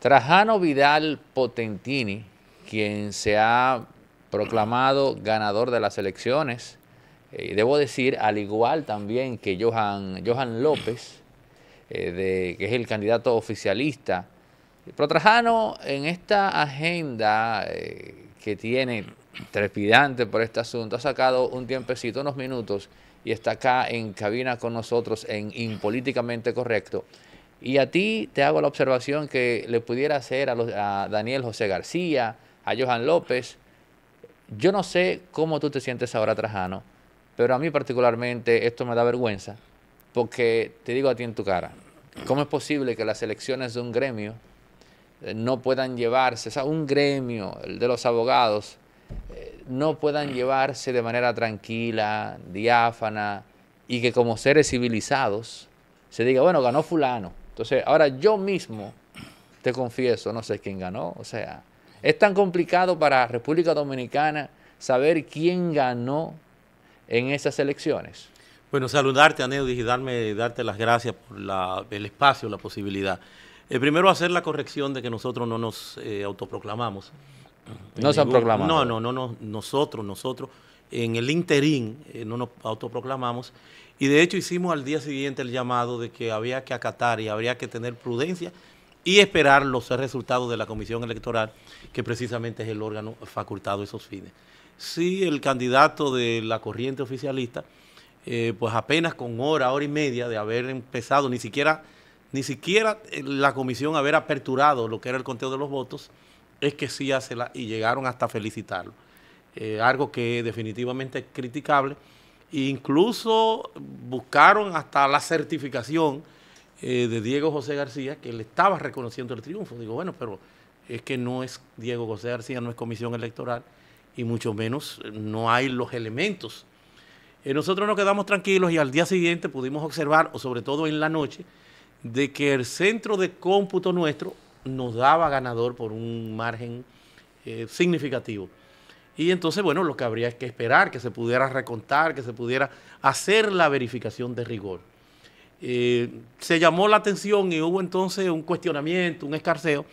Trajano Vidal Potentini, quien se ha proclamado ganador de las elecciones, y eh, debo decir, al igual también que Johan, López, eh, de, que es el candidato oficialista. Pero Trajano, en esta agenda eh, que tiene trepidante por este asunto, ha sacado un tiempecito, unos minutos, y está acá en cabina con nosotros en Impolíticamente Correcto. Y a ti te hago la observación que le pudiera hacer a, Daniel José García, a Johan López. Yo no sé cómo tú te sientes ahora, Trajano, pero a mí particularmente esto me da vergüenza, porque te digo a ti en tu cara, ¿cómo es posible que las elecciones de un gremio eh, no puedan llevarse, o sea, un gremio, el de los abogados, eh, no puedan llevarse de manera tranquila, diáfana, y que como seres civilizados se diga, bueno, ganó fulano, entonces, ahora yo mismo te confieso, no sé quién ganó. O sea, es tan complicado para República Dominicana saber quién ganó en esas elecciones. Bueno, saludarte, Aneudis, y darme, darte las gracias por el espacio, la posibilidad. Eh, primero, hacer la corrección de que nosotros no nos eh, autoproclamamos. No se han No, no, no, nosotros, nosotros, en el interín eh, no nos autoproclamamos y de hecho hicimos al día siguiente el llamado de que había que acatar y habría que tener prudencia y esperar los resultados de la Comisión Electoral, que precisamente es el órgano facultado a esos fines. Si el candidato de la corriente oficialista, eh, pues apenas con hora, hora y media de haber empezado, ni siquiera, ni siquiera eh, la comisión haber aperturado lo que era el conteo de los votos, es que sí hace la, y llegaron hasta felicitarlo. Eh, algo que definitivamente es criticable Incluso buscaron hasta la certificación eh, de Diego José García, que le estaba reconociendo el triunfo. Digo, bueno, pero es que no es Diego José García, no es comisión electoral, y mucho menos no hay los elementos. Eh, nosotros nos quedamos tranquilos y al día siguiente pudimos observar, o sobre todo en la noche, de que el centro de cómputo nuestro nos daba ganador por un margen eh, significativo. Y entonces, bueno, lo que habría que esperar, que se pudiera recontar, que se pudiera hacer la verificación de rigor. Eh, se llamó la atención y hubo entonces un cuestionamiento, un escarceo,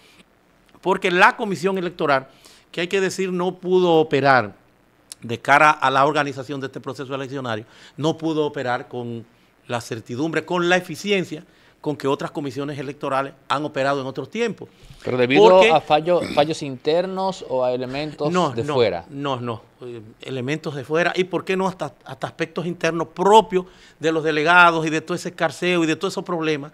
porque la comisión electoral, que hay que decir no pudo operar de cara a la organización de este proceso eleccionario, no pudo operar con la certidumbre, con la eficiencia con que otras comisiones electorales han operado en otros tiempos. Pero debido a fallos internos o a elementos de fuera. No, no, eh, elementos de fuera y por qué no hasta, hasta aspectos internos propios de los delegados y de todo ese escarceo y de todos esos problemas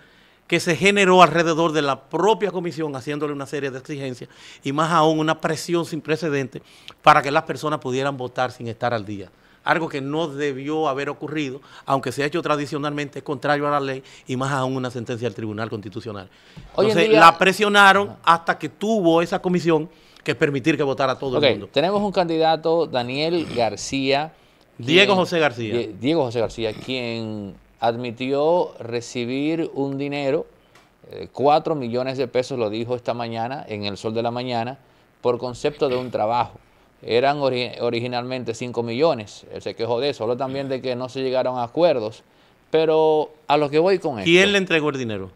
que se generó alrededor de la propia comisión haciéndole una serie de exigencias y más aún una presión sin precedentes para que las personas pudieran votar sin estar al día algo que no debió haber ocurrido, aunque se ha hecho tradicionalmente, es contrario a la ley y más aún una sentencia del Tribunal Constitucional. Entonces, la presionaron hasta que tuvo esa comisión que permitir que votara todo el mundo. Tenemos un candidato, Daniel García. Diego José García. Diego José García, quien admitió recibir un dinero, eh, cuatro millones de pesos, lo dijo esta mañana, en el sol de la mañana, por concepto de un trabajo eran originalmente 5 millones. Él se quejó de eso. Habló también de que no se llegaron a acuerdos. Pero a lo que voy con esto. ¿Quién le entregó el dinero?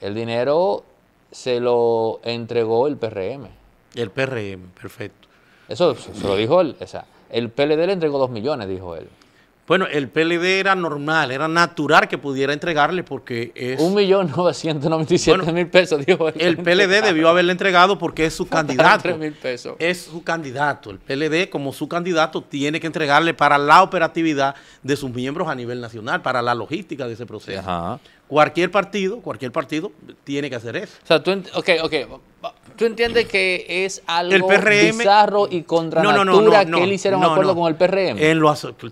El dinero se lo entregó el PRM. El PRM, perfecto. Eso se lo dijo él. O sea, el PLD le entregó 2 millones, dijo él. Bueno, el PLD era normal, era natural que pudiera entregarle porque es... Un millón novecientos mil pesos, dijo. El, el PLD debió haberle entregado porque es su candidato. pesos. Es su candidato. El PLD, como su candidato, tiene que entregarle para la operatividad de sus miembros a nivel nacional, para la logística de ese proceso. Ajá. Cualquier partido, cualquier partido tiene que hacer eso. O sea, tú, okay, entiendes que es algo bizarro y contra que él hiciera un acuerdo con el PRM? En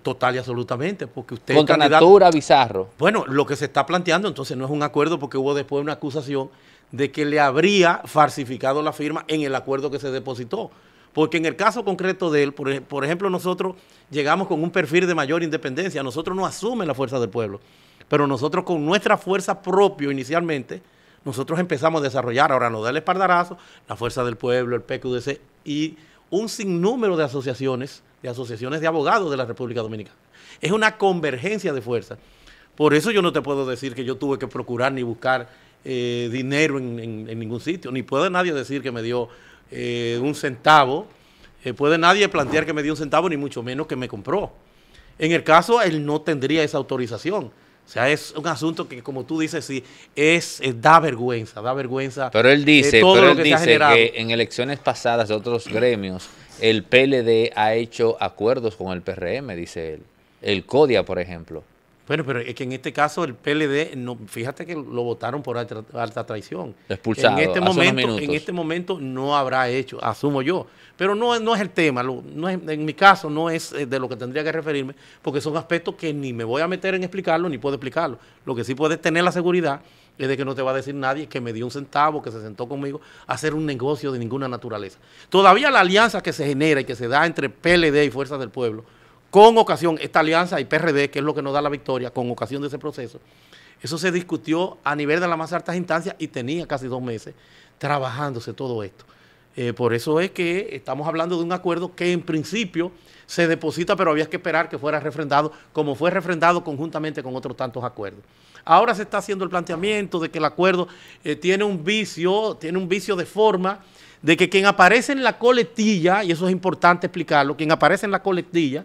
total y absolutamente, porque usted contra natura bizarro. Bueno, lo que se está planteando entonces no es un acuerdo porque hubo después una acusación de que le habría falsificado la firma en el acuerdo que se depositó. Porque en el caso concreto de él, por, por ejemplo, nosotros llegamos con un perfil de mayor independencia, nosotros no asumen la fuerza del pueblo. Pero nosotros con nuestra fuerza propia inicialmente, nosotros empezamos a desarrollar, ahora nos da el espardarazo, la Fuerza del Pueblo, el PQDC y un sinnúmero de asociaciones, de asociaciones de abogados de la República Dominicana. Es una convergencia de fuerzas. Por eso yo no te puedo decir que yo tuve que procurar ni buscar eh, dinero en, ningún sitio, ni puede nadie decir que me dio eh, un centavo, eh, puede nadie plantear que me dio un centavo, ni mucho menos que me compró. En el caso, él no tendría esa autorización. O sea, es un asunto que, como tú dices, sí, es, eh, da vergüenza, da vergüenza. Pero él dice, pero él dice que en elecciones pasadas de otros gremios, el PLD ha hecho acuerdos con el PRM, dice él. El CODIA, por ejemplo. Bueno, pero es que en este caso el PLD, fíjate que lo votaron por alta, traición. Expulsado. En este, momento, en este momento no habrá hecho, asumo yo. Pero no, no es el tema, no es, en mi caso no es eh, de lo que tendría que referirme, porque son aspectos que ni me voy a meter en explicarlo, ni puedo explicarlo. Lo que sí puedes tener la seguridad es de que no te va a decir nadie que me dio un centavo, que se sentó conmigo a hacer un negocio de ninguna naturaleza. Todavía la alianza que se genera y que se da entre PLD y Fuerzas del Pueblo con ocasión, esta alianza y PRD, que es lo que nos da la victoria, con ocasión de ese proceso, eso se discutió a nivel de las más altas instancias y tenía casi dos meses trabajándose todo esto. Eh, por eso es que estamos hablando de un acuerdo que en principio se deposita, pero había que esperar que fuera refrendado, como fue refrendado conjuntamente con otros tantos acuerdos. Ahora se está haciendo el planteamiento de que el acuerdo eh, tiene un vicio, tiene un vicio de forma, de que quien aparece en la coletilla, y eso es importante explicarlo, quien aparece en la coletilla,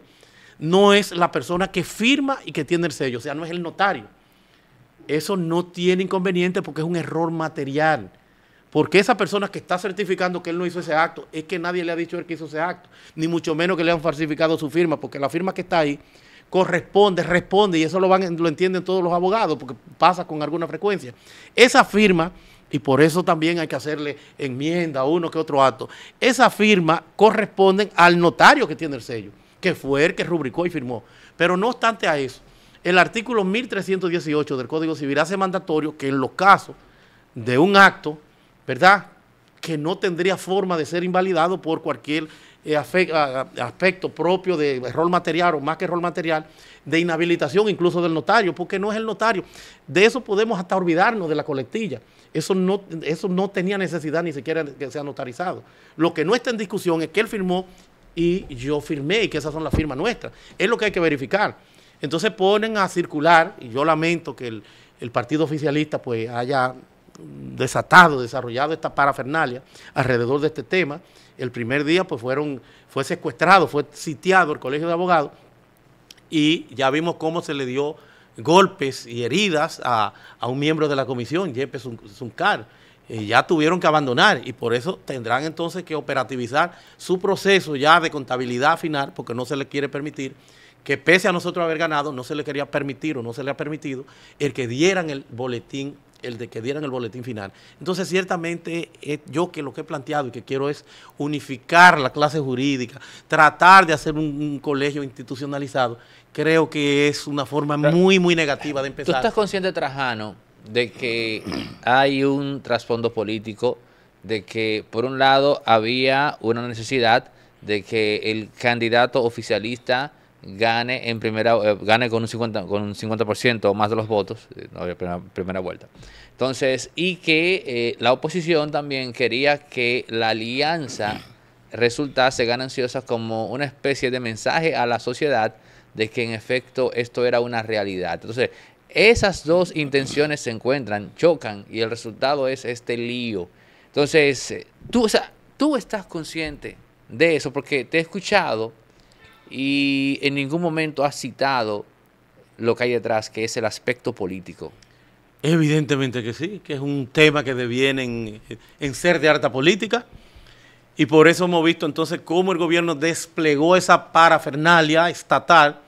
no es la persona que firma y que tiene el sello, o sea, no es el notario. Eso no tiene inconveniente porque es un error material. Porque esa persona que está certificando que él no hizo ese acto, es que nadie le ha dicho él que hizo ese acto, ni mucho menos que le han falsificado su firma, porque la firma que está ahí corresponde, responde, y eso lo, van, lo entienden todos los abogados, porque pasa con alguna frecuencia. Esa firma, y por eso también hay que hacerle enmienda a uno que otro acto, esa firma corresponde al notario que tiene el sello que fue el que rubricó y firmó. Pero no obstante a eso, el artículo 1318 del Código Civil hace mandatorio que en los casos de un acto, ¿verdad? Que no tendría forma de ser invalidado por cualquier eh, aspecto propio de error material o más que error material, de inhabilitación incluso del notario, porque no es el notario. De eso podemos hasta olvidarnos de la colectilla. Eso no, eso no tenía necesidad ni siquiera que sea notarizado. Lo que no está en discusión es que él firmó y yo firmé y que esas son las firmas nuestras. Es lo que hay que verificar. Entonces ponen a circular, y yo lamento que el, partido oficialista pues haya desatado, desarrollado esta parafernalia alrededor de este tema. El primer día pues fueron, fue secuestrado, fue sitiado el colegio de abogados y ya vimos cómo se le dio golpes y heridas a, un miembro de la comisión, Yepes Zuncar ya tuvieron que abandonar y por eso tendrán entonces que operativizar su proceso ya de contabilidad final, porque no se le quiere permitir que pese a nosotros haber ganado, no se le quería permitir o no se le ha permitido el que dieran el boletín el de que dieran el boletín final. Entonces, ciertamente, eh, yo que lo que he planteado y que quiero es unificar la clase jurídica, tratar de hacer un, colegio institucionalizado, creo que es una forma muy, muy negativa de empezar. ¿Tú estás consciente, Trajano, de que hay un trasfondo político, de que por un lado había una necesidad de que el candidato oficialista gane en primera eh, gane con un 50 con un 50% o más de los votos en eh, la primera, vuelta entonces y que eh, la oposición también quería que la alianza resultase gananciosa como una especie de mensaje a la sociedad de que en efecto esto era una realidad entonces esas dos intenciones se encuentran, chocan y el resultado es este lío. Entonces, eh, tú, tú estás consciente de eso porque te he escuchado y en ningún momento has citado lo que hay detrás, que es el aspecto político. Evidentemente que sí, que es un tema que deviene en, ser de alta política. Y por eso hemos visto entonces cómo el gobierno desplegó esa parafernalia estatal,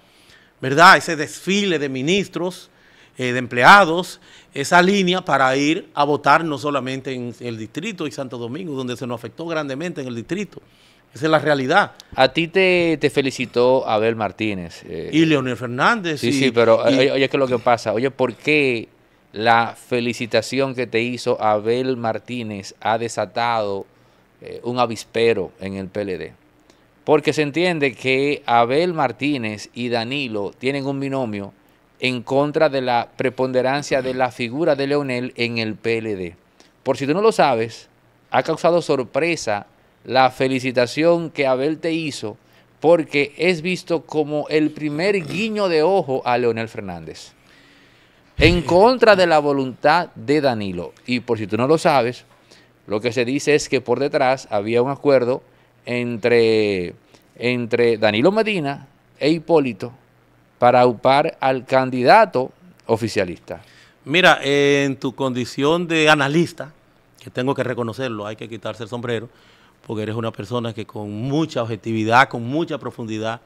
¿verdad? Ese desfile de ministros, eh, de empleados, esa línea para ir a votar no solamente en el distrito y Santo Domingo, donde se nos afectó grandemente en el distrito. Esa es la realidad. A ti te, felicitó Abel Martínez. Eh, y Leonel Fernández. Sí, sí, pero oye, ¿qué es lo que pasa? Oye, ¿por qué la felicitación que te hizo Abel Martínez ha desatado eh, un avispero en el PLD? Porque se entiende que Abel Martínez y Danilo tienen un binomio en contra de la preponderancia de la figura de Leonel en el PLD. Por si tú no lo sabes, ha causado sorpresa la felicitación que Abel te hizo porque es visto como el primer guiño de ojo a Leonel Fernández. En contra de la voluntad de Danilo. Y por si tú no lo sabes, lo que se dice es que por detrás había un acuerdo entre, entre Danilo Medina e Hipólito para aupar al candidato oficialista. Mira, en tu condición de analista, que tengo que reconocerlo, hay que quitarse el sombrero, porque eres una persona que con mucha objetividad, con mucha profundidad,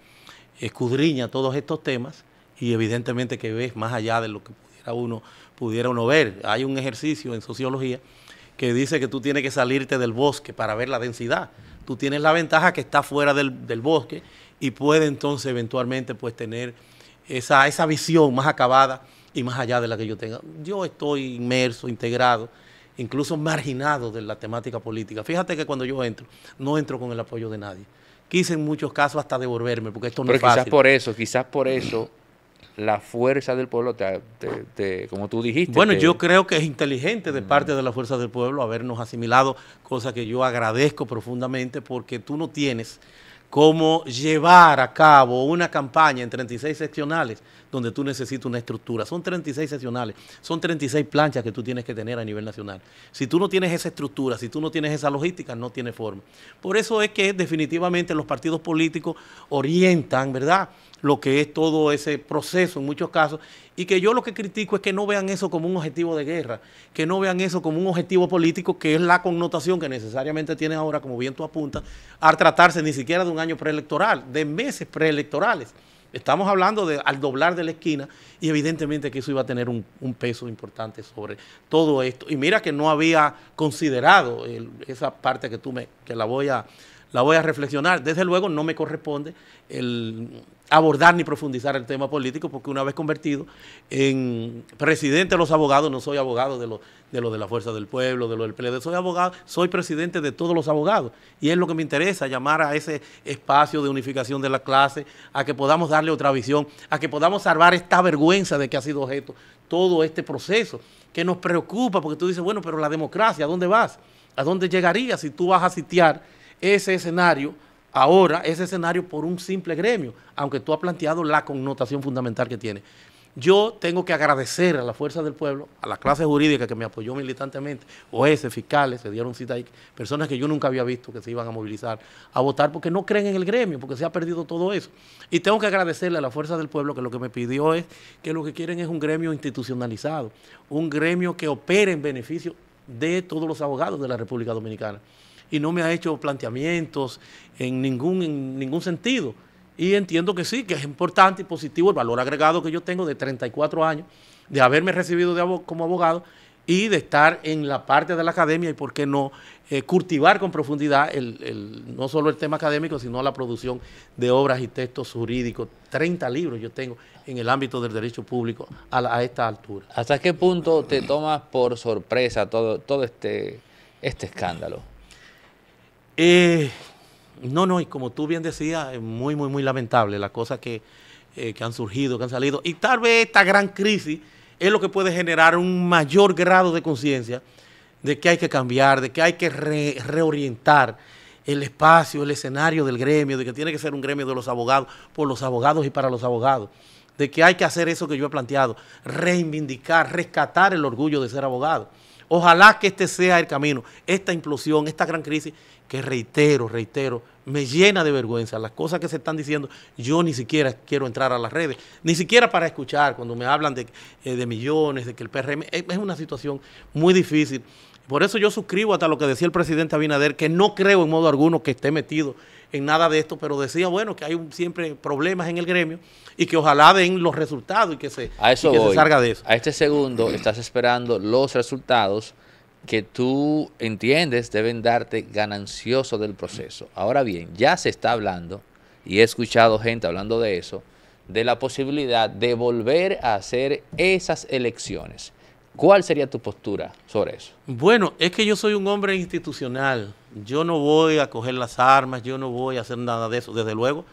escudriña todos estos temas y evidentemente que ves más allá de lo que pudiera uno, pudiera ver. Hay un ejercicio en sociología que dice que tú tienes que salirte del bosque para ver la densidad. Tú tienes la ventaja que está fuera del, del bosque y puede entonces eventualmente pues tener esa, visión más acabada y más allá de la que yo tenga. Yo estoy inmerso, integrado, incluso marginado de la temática política. Fíjate que cuando yo entro, no entro con el apoyo de nadie. Quise en muchos casos hasta devolverme, porque esto no es fácil. quizás por eso, quizás por eso la fuerza del pueblo, como tú dijiste. Bueno, yo creo que es inteligente de parte de la fuerza del pueblo habernos asimilado, cosa que yo agradezco profundamente porque tú no tienes cómo llevar a cabo una campaña en 36 seccionales donde tú necesitas una estructura. Son 36 seccionales, son 36 planchas que tú tienes que tener a nivel nacional. Si tú no tienes esa estructura, si tú no tienes esa logística, no tiene forma. Por eso es que definitivamente los partidos políticos orientan, ¿verdad? lo que es todo ese proceso en muchos casos, y que yo lo que critico es que no vean eso como un objetivo de guerra, que no vean eso como un objetivo político, que es la connotación que necesariamente tiene ahora, como bien tú apuntas, al tratarse ni siquiera de un año preelectoral, de meses preelectorales. Estamos hablando de al doblar de la esquina y evidentemente que eso iba a tener un, peso importante sobre todo esto. Y mira que no había considerado esa parte que tú me, que la voy a, la voy a reflexionar. Desde luego no me corresponde el abordar ni profundizar el tema político, porque una vez convertido en presidente de los abogados, no soy abogado de lo de, de la Fuerza del Pueblo, de lo del PLD, soy abogado, soy presidente de todos los abogados. Y es lo que me interesa, llamar a ese espacio de unificación de la clase, a que podamos darle otra visión, a que podamos salvar esta vergüenza de que ha sido objeto todo este proceso, que nos preocupa, porque tú dices, bueno, pero la democracia, ¿a dónde vas? ¿A dónde llegaría si tú vas a sitiar? ese escenario, ahora, ese escenario por un simple gremio, aunque tú has planteado la connotación fundamental que tiene. Yo tengo que agradecer a la fuerza del pueblo, a la clase jurídica que me apoyó militantemente, OS, fiscales, se dieron cita ahí, personas que yo nunca había visto que se iban a movilizar a votar porque no creen en el gremio, porque se ha perdido todo eso. Y tengo que agradecerle a la fuerza del pueblo que lo que me pidió es que lo que quieren es un gremio institucionalizado, un gremio que opere en beneficio de todos los abogados de la República Dominicana y no me ha hecho planteamientos en ningún, en ningún sentido. Y entiendo que sí, que es importante y positivo el valor agregado que yo tengo de 34 años, de haberme recibido de como abogado y de estar en la parte de la academia y, por qué no, eh, cultivar con profundidad no solo el tema académico, sino la producción de obras y textos jurídicos. 30 libros yo tengo en el ámbito del derecho público a, a esta altura. ¿Hasta qué punto te tomas por sorpresa todo, todo este, este escándalo? Eh, no, no, y como tú bien decías, es muy, muy, muy lamentable las cosas eh, que, han surgido, que han salido. Y tal vez esta gran crisis es lo que puede generar un mayor grado de conciencia de que hay que cambiar, de que hay que reorientar el espacio, el escenario del gremio, de que tiene que ser un gremio de los abogados, por los abogados y para los abogados, de que hay que hacer eso que yo he planteado, reivindicar, rescatar el orgullo de ser abogado. Ojalá que este sea el camino, esta implosión, esta gran crisis, que reitero, reitero, me llena de vergüenza las cosas que se están diciendo. Yo ni siquiera quiero entrar a las redes, ni siquiera para escuchar cuando me hablan de, eh, de millones, de que el PRM es una situación muy difícil. Por eso yo suscribo hasta lo que decía el presidente Abinader, que no creo en modo alguno que esté metido en nada de esto, pero decía, bueno, que hay siempre problemas en el gremio y que ojalá den los resultados y que se, se salga de eso. A este segundo estás esperando los resultados que tú entiendes deben darte ganancioso del proceso. Ahora bien, ya se está hablando, y he escuchado gente hablando de eso, de la posibilidad de volver a hacer esas elecciones. ¿Cuál sería tu postura sobre eso? Bueno, es que yo soy un hombre institucional. Yo no voy a coger las armas, yo no voy a hacer nada de eso. Desde luego,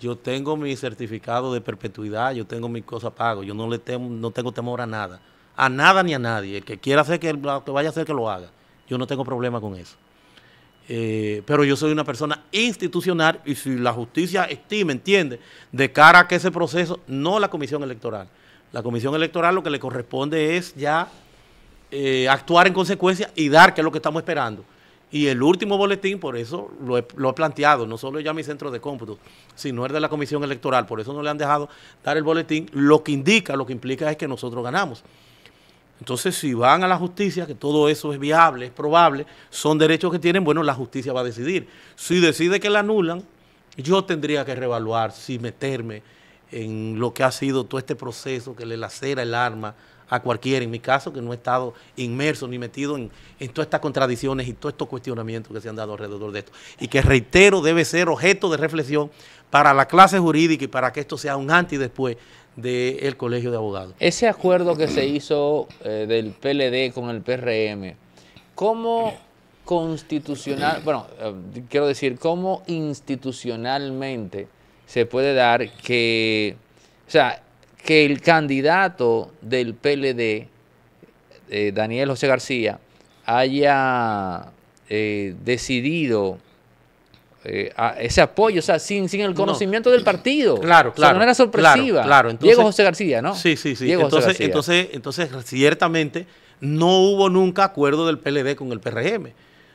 yo tengo mi certificado de perpetuidad, yo tengo mi cosa pago, yo no le no tengo temor a nada a nada ni a nadie. El que quiera hacer que, vaya a hacer que lo haga. Yo no tengo problema con eso. Eh, pero yo soy una persona institucional y si la justicia estima, entiende, de cara a que ese proceso, no la comisión electoral. La comisión electoral lo que le corresponde es ya eh, actuar en consecuencia y dar, que es lo que estamos esperando. Y el último boletín, por eso lo he, planteado, no solo ya mi centro de cómputo, sino el de la comisión electoral, por eso no le han dejado dar el boletín, lo que indica, lo que implica es que nosotros ganamos. Entonces, si van a la justicia, que todo eso es viable, es probable, son derechos que tienen, bueno, la justicia va a decidir. Si decide que la anulan, yo tendría que reevaluar si meterme en lo que ha sido todo este proceso que le lacera el arma a cualquiera, en mi caso, que no he estado inmerso ni metido en, en todas estas contradicciones y todos estos cuestionamientos que se han dado alrededor de esto. Y que, reitero, debe ser objeto de reflexión para la clase jurídica y para que esto sea un antes y después del Colegio de Abogados. Ese acuerdo que se hizo eh, del PLD con el PRM, ¿cómo constitucional, bueno, eh, quiero decir, cómo institucionalmente se puede dar que, o sea, que el candidato del PLD, eh, Daniel José García, haya decidido eh, ese apoyo, o sea, sin, sin el conocimiento del partido. Claro, claro. O sea, sorpresiva. Diego José García, ¿no? Sí, sí, sí. entonces, entonces, entonces, ciertamente, no hubo nunca acuerdo del PLD con el PRM,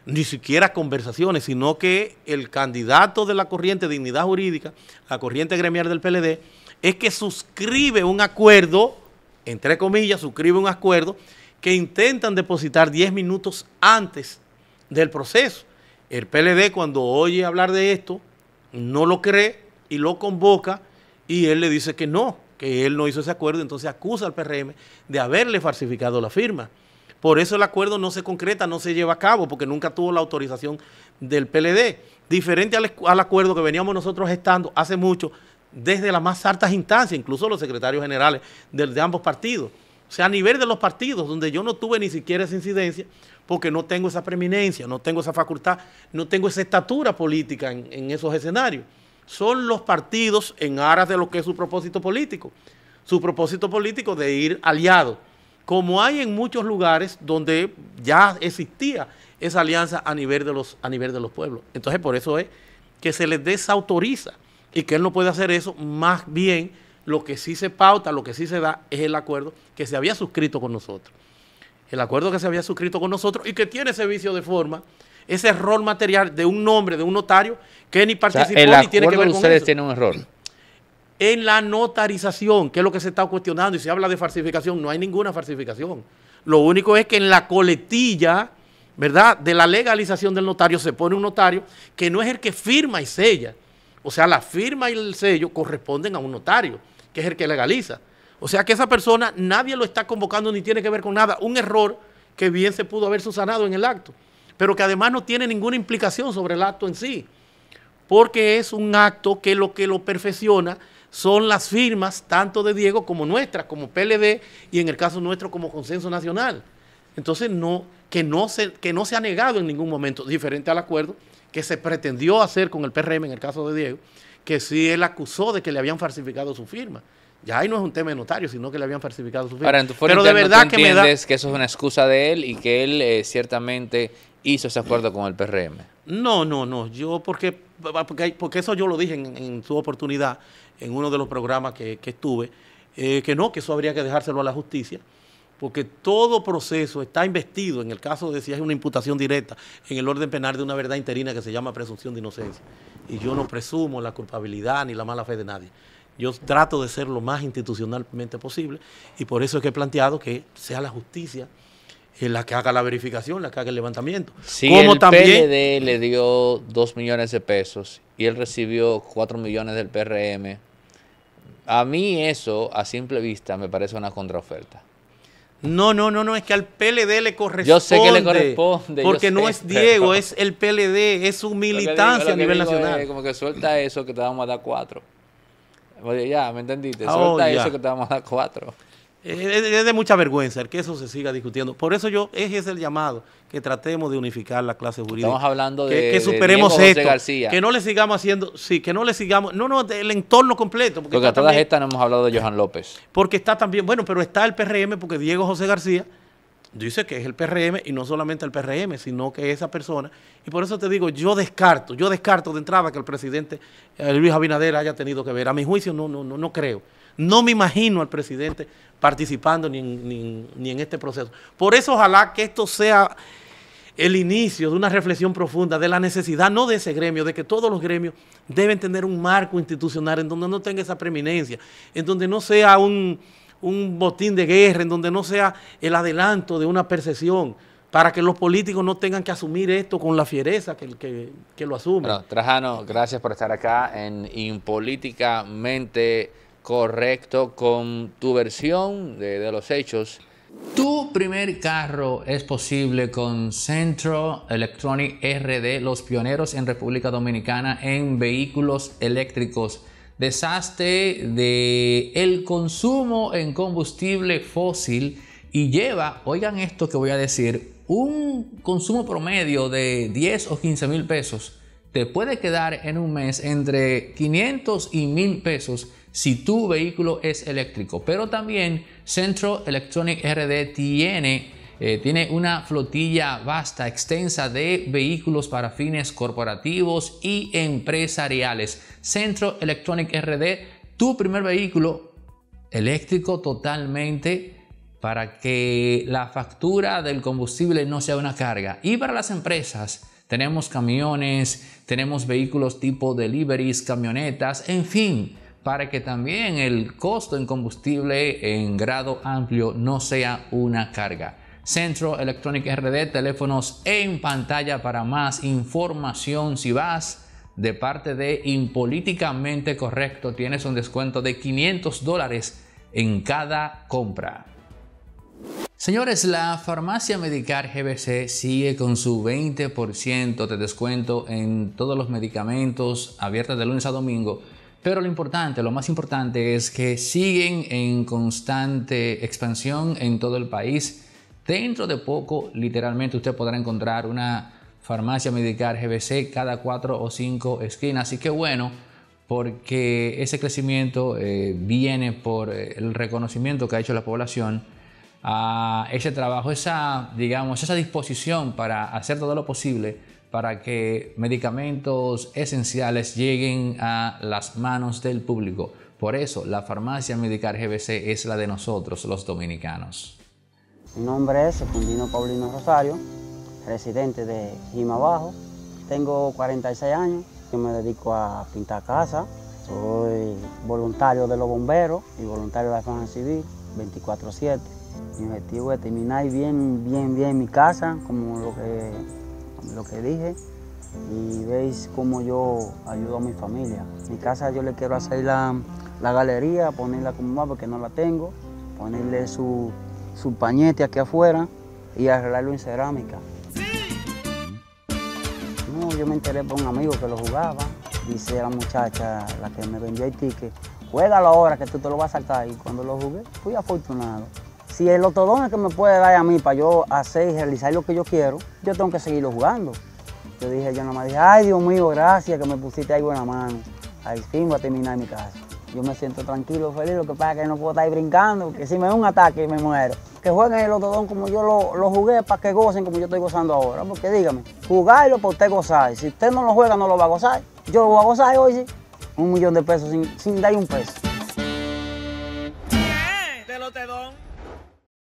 ni siquiera conversaciones, sino que el candidato de la corriente Dignidad Jurídica, la corriente gremial del PLD, es que suscribe un acuerdo, entre comillas, suscribe un acuerdo que intentan depositar 10 minutos antes del proceso. El PLD cuando oye hablar de esto, no lo cree y lo convoca y él le dice que no, que él no hizo ese acuerdo, entonces acusa al PRM de haberle falsificado la firma. Por eso el acuerdo no se concreta, no se lleva a cabo, porque nunca tuvo la autorización del PLD. Diferente al, acuerdo que veníamos nosotros estando hace mucho, desde las más altas instancias, incluso los secretarios generales de ambos partidos. O sea, a nivel de los partidos, donde yo no tuve ni siquiera esa incidencia, porque no tengo esa preeminencia, no tengo esa facultad, no tengo esa estatura política en, esos escenarios. Son los partidos en aras de lo que es su propósito político, su propósito político de ir aliado, como hay en muchos lugares donde ya existía esa alianza a nivel de los, a nivel de los pueblos. Entonces, por eso es que se les desautoriza y que él no puede hacer eso, más bien lo que sí se pauta, lo que sí se da es el acuerdo que se había suscrito con nosotros. El acuerdo que se había suscrito con nosotros y que tiene ese vicio de forma, ese error material de un nombre, de un notario, que ni participó ni tiene que ver con ustedes tienen tiene un error. En la notarización, que es lo que se está cuestionando, y se habla de falsificación, no hay ninguna falsificación. Lo único es que en la coletilla, ¿verdad?, de la legalización del notario se pone un notario que no es el que firma y sella. O sea, la firma y el sello corresponden a un notario que es el que legaliza. O sea que esa persona nadie lo está convocando ni tiene que ver con nada. Un error que bien se pudo haber susanado en el acto, pero que además no tiene ninguna implicación sobre el acto en sí, porque es un acto que lo que lo perfecciona son las firmas tanto de Diego como nuestras, como PLD y en el caso nuestro como Consenso Nacional. Entonces, no, que, no se, que no se ha negado en ningún momento, diferente al acuerdo que se pretendió hacer con el PRM en el caso de Diego, que si él acusó de que le habían falsificado su firma. Ya ahí no es un tema de notario, sino que le habían falsificado su firma. Pero de verdad que me da... que eso es una excusa de él y que él eh, ciertamente hizo ese acuerdo con el PRM. No, no, no. Yo, porque, porque, eso yo lo dije en, su oportunidad, en uno de los programas que, estuve, eh, que no, que eso habría que dejárselo a la justicia porque todo proceso está investido, en el caso de si hay una imputación directa, en el orden penal de una verdad interina que se llama presunción de inocencia. Y yo no presumo la culpabilidad ni la mala fe de nadie. Yo trato de ser lo más institucionalmente posible y por eso es que he planteado que sea la justicia eh, la que haga la verificación, la que haga el levantamiento. Si el también, le dio 2 millones de pesos y él recibió 4 millones del PRM, a mí eso, a simple vista, me parece una contraoferta. No, no, no, no, es que al PLD le corresponde. Yo sé que le corresponde. Porque no es Diego, es el PLD, es su militancia a nivel nacional. como que suelta eso que te vamos a dar cuatro. Oye, ya, ¿me entendiste? Ah, suelta oh, eso que te vamos a dar cuatro. Es de mucha vergüenza el que eso se siga discutiendo. Por eso yo, ese es el llamado, que tratemos de unificar la clase jurídica. Estamos hablando de que, superemos esto, que no le sigamos haciendo, sí, que no le sigamos, no, no, el entorno completo. Porque, a todas estas no hemos hablado de Johan López. Porque está también, bueno, pero está el PRM, porque Diego José García dice que es el PRM y no solamente el PRM, sino que esa persona. Y por eso te digo, yo descarto, yo descarto de entrada que el presidente eh, Luis Abinader haya tenido que ver. A mi juicio no, no, no creo. No me imagino al presidente participando ni en, este proceso. Por eso ojalá que esto sea el inicio de una reflexión profunda de la necesidad, no de ese gremio, de que todos los gremios deben tener un marco institucional en donde no tenga esa preeminencia, en donde no sea un, botín de guerra, en donde no sea el adelanto de una percepción, para que los políticos no tengan que asumir esto con la fiereza que, que lo asumen. Bueno, Trajano, gracias por estar acá en Impolíticamente correcto con tu versión de, los hechos. Tu primer carro es posible con Centro Electronic RD, los pioneros en República Dominicana en vehículos eléctricos. Desastre de el consumo en combustible fósil y lleva, oigan esto que voy a decir, un consumo promedio de 10 o 15 mil pesos. Te puede quedar en un mes entre 500 y 1000 pesos si tu vehículo es eléctrico. Pero también Centro Electronic RD eh, tiene, una flotilla vasta, extensa de vehículos para fines corporativos y empresariales. Centro Electronic RD, tu primer vehículo eléctrico totalmente para que la factura del combustible no sea una carga. Y para las empresas, tenemos camiones, tenemos vehículos tipo deliveries, camionetas, en fin, para que también el costo en combustible en grado amplio no sea una carga. Centro Electronic RD, teléfonos en pantalla para más información. Si vas de parte de Impolíticamente Correcto, tienes un descuento de 500 dólares en cada compra. Señores, la farmacia medical GBC sigue con su 20% de descuento en todos los medicamentos abiertos de lunes a domingo pero lo importante, lo más importante es que siguen en constante expansión en todo el país. Dentro de poco, literalmente, usted podrá encontrar una farmacia medical GBC cada cuatro o cinco esquinas. Así que bueno, porque ese crecimiento eh, viene por eh, el reconocimiento que ha hecho la población a ah, ese trabajo, esa, digamos, esa disposición para hacer todo lo posible para que medicamentos esenciales lleguen a las manos del público. Por eso, la farmacia Medicar GBC es la de nosotros, los dominicanos. Mi nombre es Fundino Paulino Rosario, residente de Jimabajo. Tengo 46 años, yo me dedico a pintar casa, soy voluntario de los bomberos y voluntario de la Defensa Civil 24-7. Mi objetivo es terminar bien, bien, bien mi casa, como lo que lo que dije y veis cómo yo ayudo a mi familia. Mi casa yo le quiero hacer la, galería, ponerla como más porque no la tengo, ponerle su, pañete aquí afuera y arreglarlo en cerámica. yo me enteré por un amigo que lo jugaba, dice la muchacha, la que me vendió el ticket, la hora que tú te lo vas a saltar. y cuando lo jugué fui afortunado si el otodón es que me puede dar a mí para yo hacer y realizar lo que yo quiero, yo tengo que seguirlo jugando. Yo dije, yo nomás dije, ay Dios mío, gracias que me pusiste ahí buena mano. Al fin voy a terminar mi casa. Yo me siento tranquilo, feliz, lo que pasa es que no puedo estar ahí brincando, porque si me da un ataque me muero. Que jueguen el otodón como yo lo, jugué para que gocen como yo estoy gozando ahora. Porque dígame, jugarlo para usted gozar. Si usted no lo juega, no lo va a gozar. Yo lo voy a gozar hoy sí. Un millón de pesos sin, sin dar un peso.